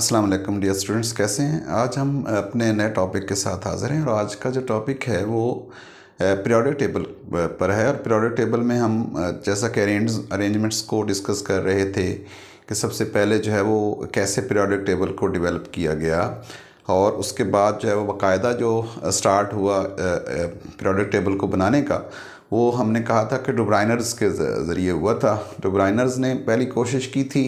अस्सलाम वालेकुम dear students कैसे हैं आज हम अपने नए टॉपिक के साथ हाज़िर हैं और आज का जो टॉपिक है वो पीरियोडिक टेबल पर है और पीरियोडिक टेबल में हम जैसा कि अरेंजमेंट्स को डिस्कस कर रहे थे कि सबसे पहले जो है वो कैसे पीरियोडिक टेबल को डेवलप किया गया और उसके बाद जो है वो बाकायदा जो स्टार्ट हुआ पीरियोडिक टेबल को बनाने का वो हमने कहा था कि डुब्राइनर्स के ज़रिए हुआ था डुब्राइनर्स तो ने पहली कोशिश की थी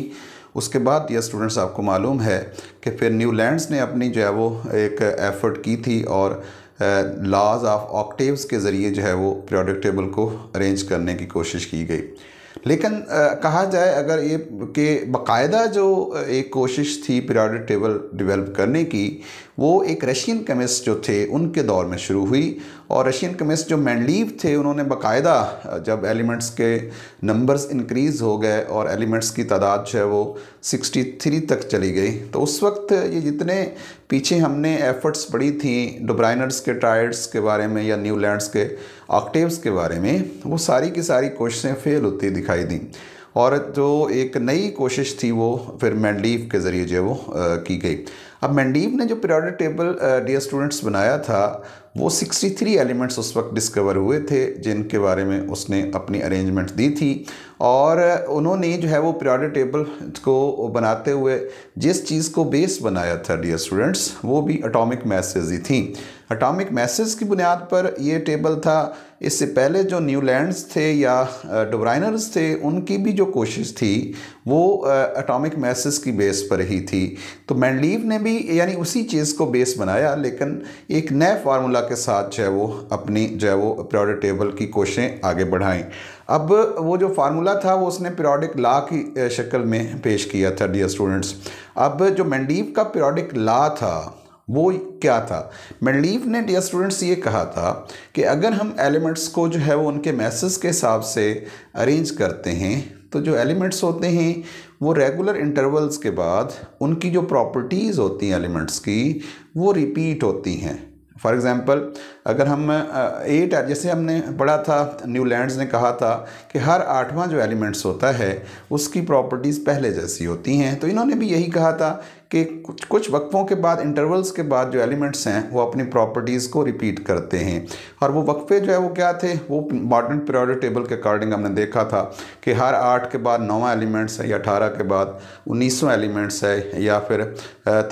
उसके बाद ये स्टूडेंट्स आपको मालूम है कि फिर न्यूलैंड्स ने अपनी जो है वो एक एफ़र्ट की थी और लॉज ऑफ ऑक्टिवस के ज़रिए जो है वो पीरियोडिक टेबल को अरेंज करने की कोशिश की गई लेकिन आ, कहा जाए अगर ये कि बाकायदा जो एक कोशिश थी पीरियोडिक टेबल डेवलप करने की वो एक रशियन केमिस्ट जो थे उनके दौर में शुरू हुई और रशियन केमिस्ट जो मैंडलीव थे उन्होंने बकायदा जब एलिमेंट्स के नंबर्स इंक्रीज़ हो गए और एलिमेंट्स की तादाद जो है वो 63 तक चली गई तो उस वक्त ये जितने पीछे हमने एफर्ट्स पड़ी थी डुब्राइनर्स के ट्राइड्स के बारे में या न्यूलैंड्स के ऑक्टेव्स के बारे में वो सारी की सारी कोशिशें फ़ेल होती दिखाई दी और तो एक नई कोशिश थी वो फिर मैंडीव के ज़रिए जो है वो की गई अब मैंडीव ने जो पीरियडिक टेबल डियर स्टूडेंट्स बनाया था वो 63 एलिमेंट्स उस वक्त डिस्कवर हुए थे जिनके बारे में उसने अपनी अरेंजमेंट दी थी और उन्होंने जो है वो पीरियडिक टेबल को बनाते हुए जिस चीज़ को बेस बनाया था डियर स्टूडेंट्स वो भी अटोमिक मैसेज ही थी अटामिक मैसेज की बुनियाद पर ये टेबल था इससे पहले जो न्यूलैंड्स थे या डोब्राइनर्स थे उनकी भी जो कोशिश थी वो अटोमिक मैसेज की बेस पर ही थी तो मैंडलीव ने भी यानी उसी चीज़ को बेस बनाया लेकिन एक नए फार्मूला के साथ जो है वो अपनी जो है वो प्रोडक्ट टेबल की कोशें आगे बढ़ाएं अब वो जो फार्मूला था वो उसने पीरियोडिक ला की शक्ल में पेश किया था डियर स्टूडेंट्स अब जो मैंडीव का पीरियोडिक ला था वो क्या था मेडलीव ने डियर स्टूडेंट्स ये कहा था कि अगर हम एलिमेंट्स को जो है वो उनके मैसेज के हिसाब से अरेंज करते हैं तो जो एलिमेंट्स होते हैं वो रेगुलर इंटरवल्स के बाद उनकी जो प्रॉपर्टीज़ होती हैं एलिमेंट्स की वो रिपीट होती हैं फॉर एग्ज़ाम्पल अगर हम एट जैसे हमने पढ़ा था न्यू लैंड ने कहा था कि हर आठवां जो एलिमेंट्स होता है उसकी प्रॉपर्टीज़ पहले जैसी होती हैं तो इन्होंने भी यही कहा था कि कुछ कुछ वक्फ़ों के बाद इंटरवल्स के बाद जो एलिमेंट्स हैं वो अपनी प्रॉपर्टीज़ को रिपीट करते हैं और वो वक्फ़े जो है वो क्या थे वो मॉडर्न पीरियोडिक टेबल के अकॉर्डिंग हमने देखा था कि हर आठ के बाद नौ एलिमेंट्स है या अठारह के बाद उन्नीसवा एलिमेंट्स है या फिर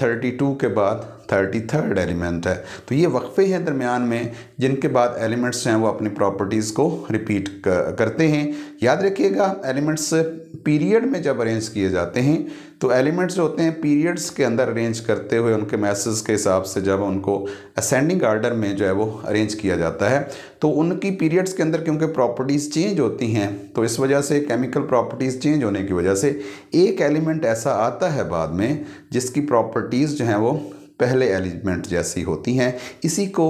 थर्टी टू के बाद थर्टी थर्ड एलिमेंट है तो ये वक्फ़े हैं दरमियान में जिनके बाद एलिमेंट्स हैं वो अपनी प्रॉपर्टीज़ को रिपीट करते हैं याद रखिएगा एलिमेंट्स पीरियड में जब अरेंज किए जाते हैं तो एलिमेंट्स जो होते हैं पीरियड्स के अंदर अरेंज करते हुए उनके मैसेज के हिसाब से जब उनको असेंडिंग आर्डर में जो है वो अरेंज किया जाता है तो उनकी पीरियड्स के अंदर क्योंकि प्रॉपर्टीज़ चेंज होती हैं तो इस वजह से केमिकल प्रॉपर्टीज़ चेंज होने की वजह से एक एलिमेंट ऐसा आता है बाद में जिसकी प्रॉपर्टीज़ जो हैं वो पहले एलिमेंट जैसी होती हैं इसी को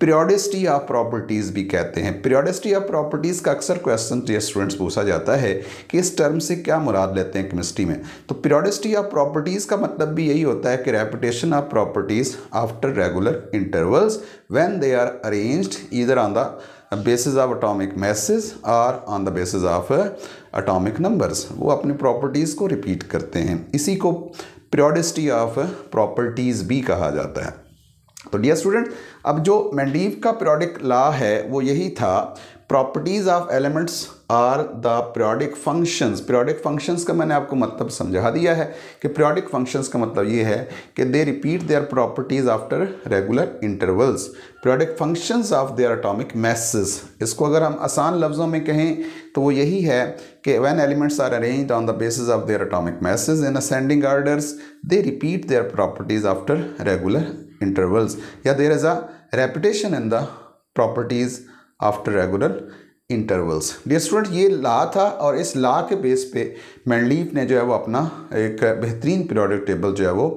पीरियोडिसिटी ऑफ प्रॉपर्टीज़ भी कहते हैं पीरियोडिसिटी ऑफ प्रॉपर्टीज़ का अक्सर क्वेश्चन ये स्टूडेंट्स पूछा जाता है कि इस टर्म से क्या मुराद लेते हैं केमिस्ट्री में तो पीरियोडिसिटी ऑफ प्रॉपर्टीज़ का मतलब भी यही होता है कि repetition of properties after regular intervals when they are arranged इधर on the basis of atomic masses or on the basis of atomic numbers वो अपनी प्रॉपर्टीज़ को रिपीट करते हैं इसी को प्रियोडिस्टी ऑफ प्रॉपर्टीज़ भी कहा जाता है तो डियर स्टूडेंट अब जो मैंडीव का प्रियोडिक लॉ है वो यही था properties of elements are the periodic functions periodic functions का मैंने आपको मतलब समझा दिया है कि प्रियोडिक फंक्शंस का मतलब ये है कि they repeat their properties after regular intervals periodic functions of their atomic masses इसको अगर हम आसान लफ्ज़ों में कहें तो वो यही है कि when elements are arrange on the basis of their atomic masses in ascending orders they repeat their properties after regular intervals या there is a repetition in the properties after regular intervals dear student ये law था और इस ला के base पे Mendeleev ने जो है वो अपना एक बेहतरीन पीरियोडिक टेबल जो है वो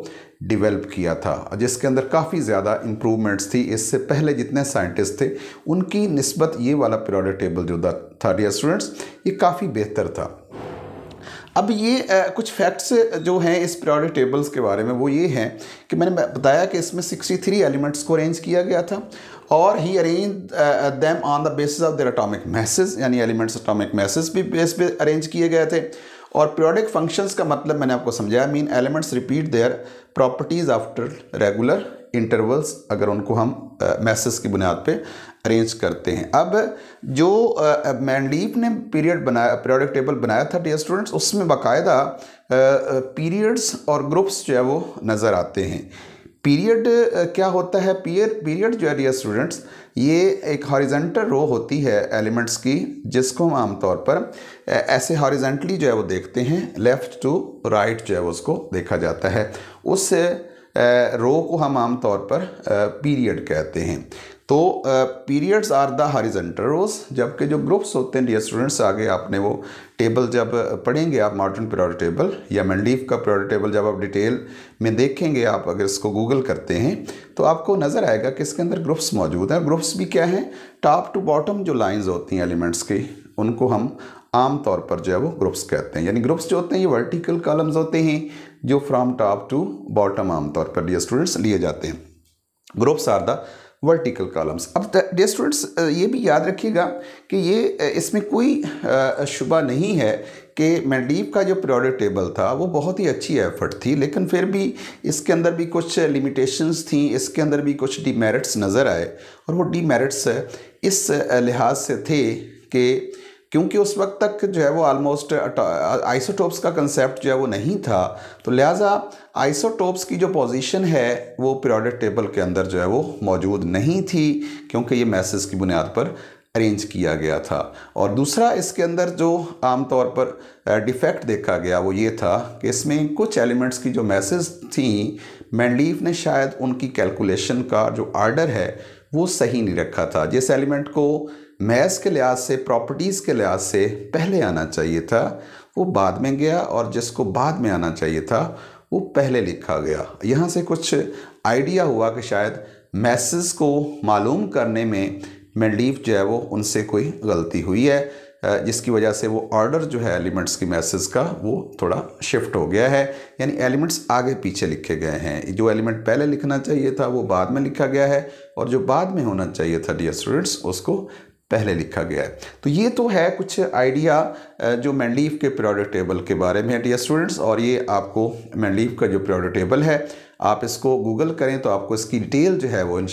डिवेल्प किया था जिसके अंदर काफ़ी ज़्यादा इम्प्रूवमेंट्स थी इससे पहले जितने साइंटिस्ट थे उनकी नस्बत ये वाला पीरियोडिक टेबल जो था डियर स्टूडेंट्स ये काफ़ी बेहतर था अब ये आ, कुछ फैक्ट्स जो हैं इस पीरियोडिक टेबल्स के बारे में वो ये हैं कि मैंने बताया कि इसमें 63 एलिमेंट्स को अरेंज किया गया था और he arrange them on the basis of their atomic masses यानी एलिमेंट्स अटोमिक मैसेज भी बेस पे अरेंज किए गए थे और प्योडिक फंक्शंस का मतलब मैंने आपको समझाया mean elements repeat their properties after regular intervals अगर उनको हम मैसेज uh, की बुनियाद पे अरेंज करते हैं अब जो मैंडलीप uh, ने पीरियड बनाया पीरियडिक टेबल बनाया था डी स्टूडेंट्स उसमें बाकायदा पीरियड्स uh, और ग्रुप्स जो है वो नज़र आते हैं पीरियड क्या होता है पीयर पीरियड जो है डियर स्टूडेंट्स ये एक हॉरिजेंटल रो होती है एलिमेंट्स की जिसको हम आमतौर पर ऐसे हॉरिजेंटली जो है वो देखते हैं लेफ़्ट टू राइट जो है वो उसको देखा जाता है उस रो को हम आमतौर पर पीरियड कहते हैं तो periods are the horizontal rows जबकि जो ग्रुप्स होते हैं डियर स्टूडेंट्स आगे आपने वो टेबल जब पढ़ेंगे आप मॉडर्न पीरियड टेबल या मंडीव का पीरियड टेबल जब आप डिटेल में देखेंगे आप अगर इसको गूगल करते हैं तो आपको नज़र आएगा कि इसके अंदर ग्रुप्स मौजूद हैं ग्रुप्स भी क्या हैं टॉप टू बॉटम जो लाइन्स होती हैं एलिमेंट्स की उनको हम आम तौर पर जो है वो ग्रुप्स कहते हैं यानी ग्रुप्स जो होते हैं ये वर्टिकल कॉलम्स होते हैं जो फ्रॉम टॉप टू बॉटम आमतौर पर डियर स्टूडेंट्स लिए जाते हैं groups are the vertical columns अब डे स्टूडेंट्स ये भी याद रखिएगा कि ये इसमें कोई शुबा नहीं है कि मैंडीप का जो प्रोडक्ट टेबल था वो बहुत ही अच्छी एफर्ट थी लेकिन फिर भी इसके अंदर भी कुछ लिमिटेशंस थी इसके अंदर भी कुछ डीमेरिट्स नज़र आए और वो डीमेरिट्स इस लिहाज से थे कि क्योंकि उस वक्त तक जो है वो ऑलमोस्ट आइसोटोप्स uh, uh, का कंसेप्ट जो है वो नहीं था तो लिहाजा आइसोटोप्स की जो पोजीशन है वो पीरियडिक टेबल के अंदर जो है वो मौजूद नहीं थी क्योंकि ये मैसेज की बुनियाद पर अरेंज किया गया था और दूसरा इसके अंदर जो आम तौर पर डिफेक्ट uh, देखा गया वो ये था कि इसमें कुछ एलिमेंट्स की जो मैसेज थी मैंडलीव ने शायद उनकी कैलकुलेशन का जो आर्डर है वो सही नहीं रखा था जिस एलिमेंट को मैथ के लिहाज से प्रॉपर्टीज़ के लिहाज से पहले आना चाहिए था वो बाद में गया और जिसको बाद में आना चाहिए था वो पहले लिखा गया यहाँ से कुछ आइडिया हुआ कि शायद मैसेज को मालूम करने में मेंडलीफ जो है वो उनसे कोई गलती हुई है जिसकी वजह से वो ऑर्डर जो है एलिमेंट्स की मैसेज का वो थोड़ा शिफ्ट हो गया है यानी एलिमेंट्स आगे पीछे लिखे गए हैं जो एलिमेंट पहले लिखना चाहिए था वो बाद में लिखा गया है और जो बाद में होना चाहिए था डियर स्टूडेंट्स उसको पहले लिखा गया है तो ये तो है कुछ आइडिया जो मैंडलीव के प्रोडक्ट टेबल के बारे में है डियर स्टूडेंट्स और ये आपको मैंडलीव का जो प्रोडक्ट टेबल है आप इसको गूगल करें तो आपको इसकी डिटेल जो है वो इन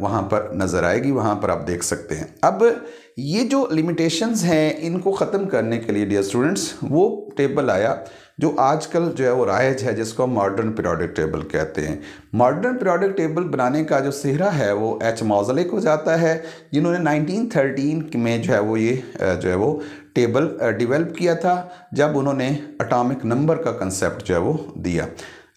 वहाँ पर नज़र आएगी वहाँ पर आप देख सकते हैं अब ये जो लिमिटेशंस हैं इनको ख़त्म करने के लिए डियर स्टूडेंट्स वो टेबल आया जो आजकल जो है वो रायज है जिसको हम मॉडर्न पीरियडिक टेबल कहते हैं मॉडर्न पीरियडिक टेबल बनाने का जो सेहरा है वो एच मौजले को जाता है जिन्होंने 1913 में जो है वो ये जो है वो टेबल डिवेल्प किया था जब उन्होंने अटामिक नंबर का कंसेप्ट जो है वो दिया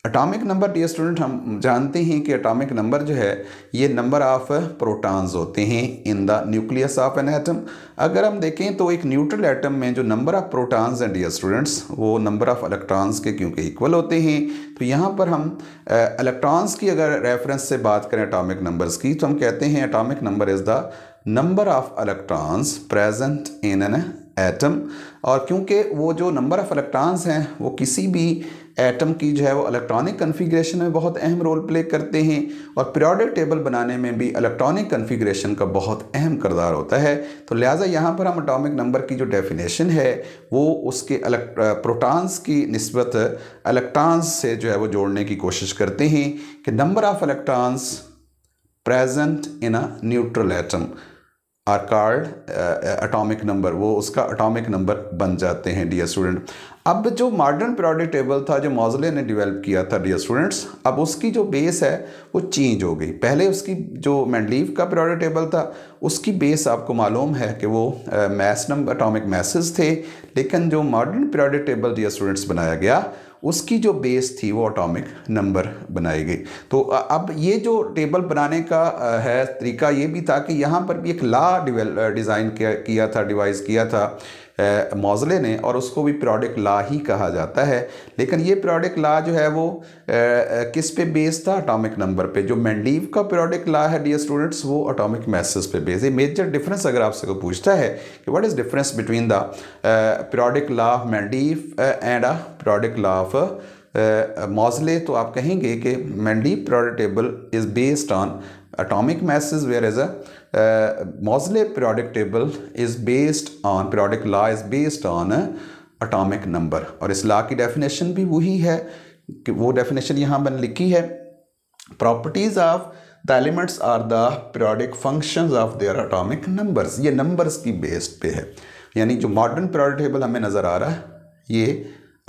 अटामिक नंबर डी स्टूडेंट हम जानते हैं कि अटामिक नंबर जो है ये नंबर ऑफ प्रोटॉन्स होते हैं in the nucleus of an atom अगर हम देखें तो एक न्यूट्रल एटम में जो नंबर ऑफ प्रोटॉन्स हैं डी स्टूडेंट्स वो नंबर ऑफ इलेक्ट्रॉन्स के क्योंकि इक्वल होते हैं तो यहाँ पर हम इलेक्ट्रॉन्स की अगर रेफरेंस से बात करें अटामिक नंबर्स की तो हम कहते हैं atomic number is the number of electrons present in an atom और क्योंकि वो जो नंबर ऑफ़ इलेक्ट्रॉन्स हैं वो किसी भी एटम की जो है वो इलेक्ट्रॉनिक कन्फिग्रेशन में बहुत अहम रोल प्ले करते हैं और पीरियडिक टेबल बनाने में भी इलेक्ट्रॉनिक कन्फिग्रेशन का बहुत अहम करदार होता है तो लिहाजा यहाँ पर हम अटोमिक नंबर की जो डेफिनेशन है वो उसके प्रोटॉन्स की नस्बत इलेक्ट्रॉन्स से जो है वो जोड़ने की कोशिश करते हैं कि number of electrons present in a neutral atom are called atomic number वो उसका अटोमिक नंबर बन जाते हैं डियर स्टूडेंट अब जो मॉडर्न पीरियोडिक टेबल था जो मॉजले ने डेवलप किया था डियर स्टूडेंट्स अब उसकी जो बेस है वो चेंज हो गई पहले उसकी जो मैंडलीव का पीरियोडिक टेबल था उसकी बेस आपको मालूम है कि वो मैस नंबर अटोमिक मैसेज थे लेकिन जो modern periodic table dear students बनाया गया उसकी जो बेस थी वो अटोमिक नंबर बनाई गई तो अब ये जो टेबल बनाने का है तरीका ये भी था कि यहाँ पर भी एक ला डिज़ाइन किया था डिवाइस किया था मौजले ने और उसको भी प्रोडिक ला ही कहा जाता है लेकिन ये प्रोडिक ला जो है वो किस पे बेस था अटोमिक नंबर पे जो मैंडीव का प्रोडक्ट ला है डियर स्टूडेंट्स वो अटोमिक मैसेज पे बेस है मेजर डिफरेंस अगर आपसे को पूछता है कि what is difference between the periodic law of Mendeleev and a periodic law of Moseley तो आप कहेंगे कि Mendeleev periodic table is based on atomic masses whereas a Moseley periodic table is based on periodic law is based on atomic number और इस law की definition भी वही है कि वो डेफिनेशन यहाँ मैंने लिखी है properties of the elements are the periodic function of their atomic number ये नंबर्स की बेस्ड पे है यानी जो मॉडर्न प्रोडक्टेबल हमें नज़र आ रहा है ये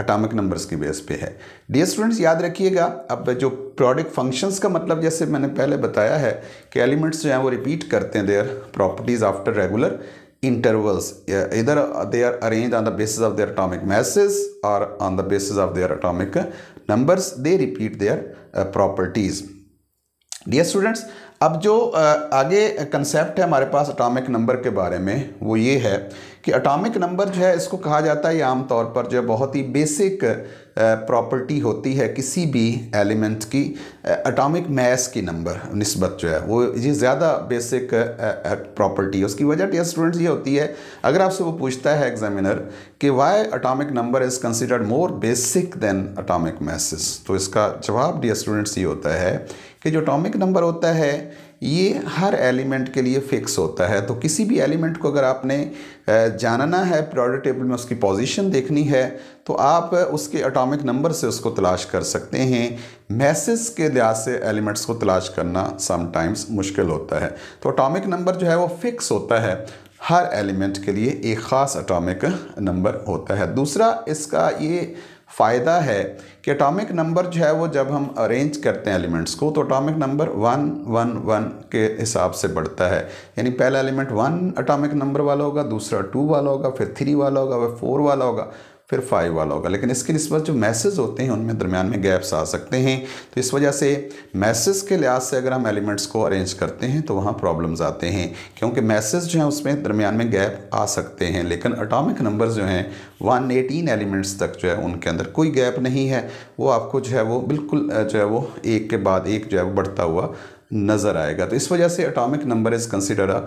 अटामिक नंबर्स की बेस पे है डी स्टूडेंट्स याद रखिएगा अब जो प्रोडक्ट फंक्शंस का मतलब जैसे मैंने पहले बताया है कि एलिमेंट्स जो हैं वो रिपीट करते हैं their properties after regular intervals इधर they are arrange on the basis of their atomic masses और on the basis of their atomic numbers they repeat their properties dear students अब जो आगे कंसेप्ट है हमारे पास अटामिक नंबर के बारे में वो ये है कि अटामिक नंबर जो है इसको कहा जाता है आमतौर पर जो बहुत ही बेसिक प्रॉपर्टी होती है किसी भी एलिमेंट की एटॉमिक मैस की नंबर नस्बत जो है वो ये ज़्यादा बेसिक प्रॉपर्टी है उसकी वजह डियर स्टूडेंट्स ये होती है अगर आपसे वो पूछता है एग्जामिनर कि why atomic number is considered more basic than atomic masses तो इसका जवाब डी स्टूडेंट्स ये होता है कि जो अटामिक नंबर होता है ये हर एलिमेंट के लिए फिक्स होता है तो किसी भी एलिमेंट को अगर आपने जानना है प्रोडक्ट टेबल में उसकी पोजीशन देखनी है तो आप उसके एटॉमिक नंबर से उसको तलाश कर सकते हैं मैसेज के लिहाज से एलिमेंट्स को तलाश करना समटाइम्स मुश्किल होता है तो एटॉमिक नंबर जो है वो फिक्स होता है हर एलिमेंट के लिए एक ख़ास एटॉमिक नंबर होता है दूसरा इसका ये फ़ायदा है कि अटोमिक नंबर जो है वो जब हम अरेंज करते हैं एलिमेंट्स को तो atomic number one one one के हिसाब से बढ़ता है यानी पहला एलिमेंट वन अटोमिक नंबर वाला होगा दूसरा टू वाला होगा फिर थ्री वाला होगा फिर फोर वाला होगा फिर फाइव वाला होगा लेकिन इसके नस्बत जो मैसेज होते हैं उनमें दरमियान में गैप्स आ सकते हैं तो इस वजह से मैसेज के लिहाज से अगर हम एलिमेंट्स को अरेंज करते हैं तो वहाँ प्रॉब्लम्स आते हैं क्योंकि मैसेज जो हैं उसमें दरमियान में गैप आ सकते हैं लेकिन अटामिक नंबर जो हैं वन एटीन एलिमेंट्स तक जो है उनके अंदर कोई गैप नहीं है वो आपको जो है वो बिल्कुल जो है वो एक के बाद एक जो है वो बढ़ता हुआ नज़र आएगा तो इस वजह से atomic number is consider a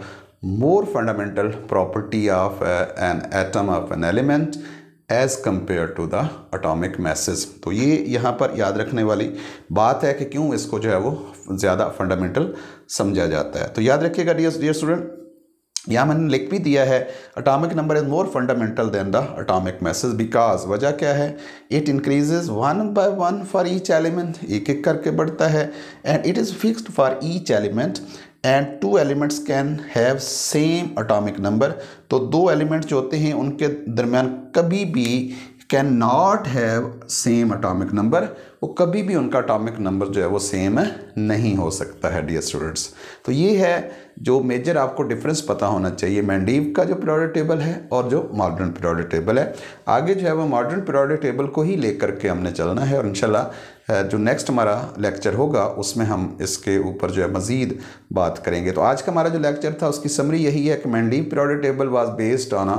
more fundamental property of an atom of an element as compare to the atomic masses तो ये यहाँ पर याद रखने वाली बात है कि क्यों इसको जो है वो ज़्यादा फंडामेंटल समझा जाता है तो याद रखिएगा डियर डियर स्टूडेंट यहाँ मैंने लिख भी दिया है atomic number is more fundamental than the atomic masses because वजह क्या है it increases one by one for each element एक एक करके बढ़ता है and it is fixed for each element and two elements can have same atomic number तो दो एलिमेंट्स जो होते हैं उनके दरमियान कभी भी can not have same atomic number वो कभी भी उनका अटोमिक नंबर जो है वो सेम नहीं हो सकता है डियर स्टूडेंट्स तो ये है जो मेजर आपको डिफरेंस पता होना चाहिए मैंडीव का जो पीरियोडिक टेबल है और जो मॉडर्न पीरियोडिक टेबल है आगे जो है वो मॉडर्न पीरियोडिक टेबल को ही लेकर के हमने चलना है और इंशाल्लाह जो नेक्स्ट हमारा लेक्चर होगा उसमें हम इसके ऊपर जो है मज़ीद बात करेंगे तो आज का हमारा जो लेक्चर था उसकी समरी यही है कि Mendeleev periodic table was based on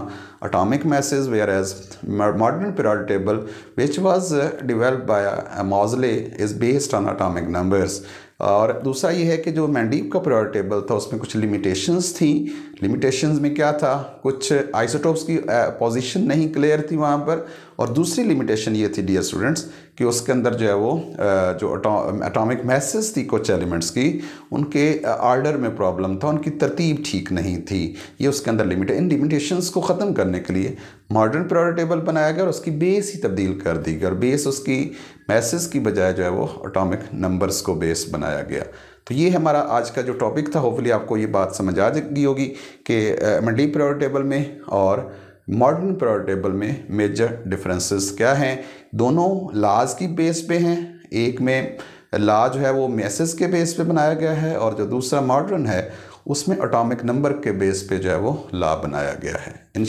atomic masses whereas modern periodic table which was develop by Moseley is based on atomic numbers और दूसरा ये है कि जो मैंडीप का प्रोर टेबल था उसमें कुछ लिमिटेशंस थी लिमिटेशंस में क्या था कुछ आइसोटोप्स की पोजीशन नहीं क्लियर थी वहाँ पर और दूसरी लिमिटेशन ये थी डियर स्टूडेंट्स कि उसके अंदर जो है वो जो एटॉमिक मैसेज थी कुछ एलिमेंट्स की उनके आर्डर में प्रॉब्लम था उनकी तरतीब ठीक नहीं थी ये उसके अंदर लिमिट इन लिमिटेशंस को ख़त्म करने के लिए मॉडर्न प्रायोरिटी टेबल बनाया गया और उसकी बेस ही तब्दील कर दी गई और बेस उसकी मैसेज की बजाय जो है वो अटामिक नंबर्स को बेस बनाया गया तो ये हमारा आज का जो टॉपिक था होपफुली आपको ये बात समझ आ गई होगी कि एम डी टेबल में और मॉडर्न प्रायोर टेबल में मेजर डिफरेंसेस क्या हैं दोनों लाज की बेस पे हैं एक में ला जो है वो मैसेज के बेस पे बनाया गया है और जो दूसरा मॉडर्न है उसमें अटोमिक नंबर के बेस पे जो है वो ला बनाया गया है इन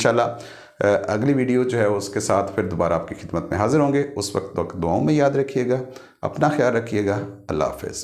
अगली वीडियो जो है उसके साथ फिर दोबारा आपकी खिदमत में हाज़िर होंगे उस वक्त तक दुआओं में याद रखिएगा अपना ख्याल रखिएगा अल्लाह हाफिज़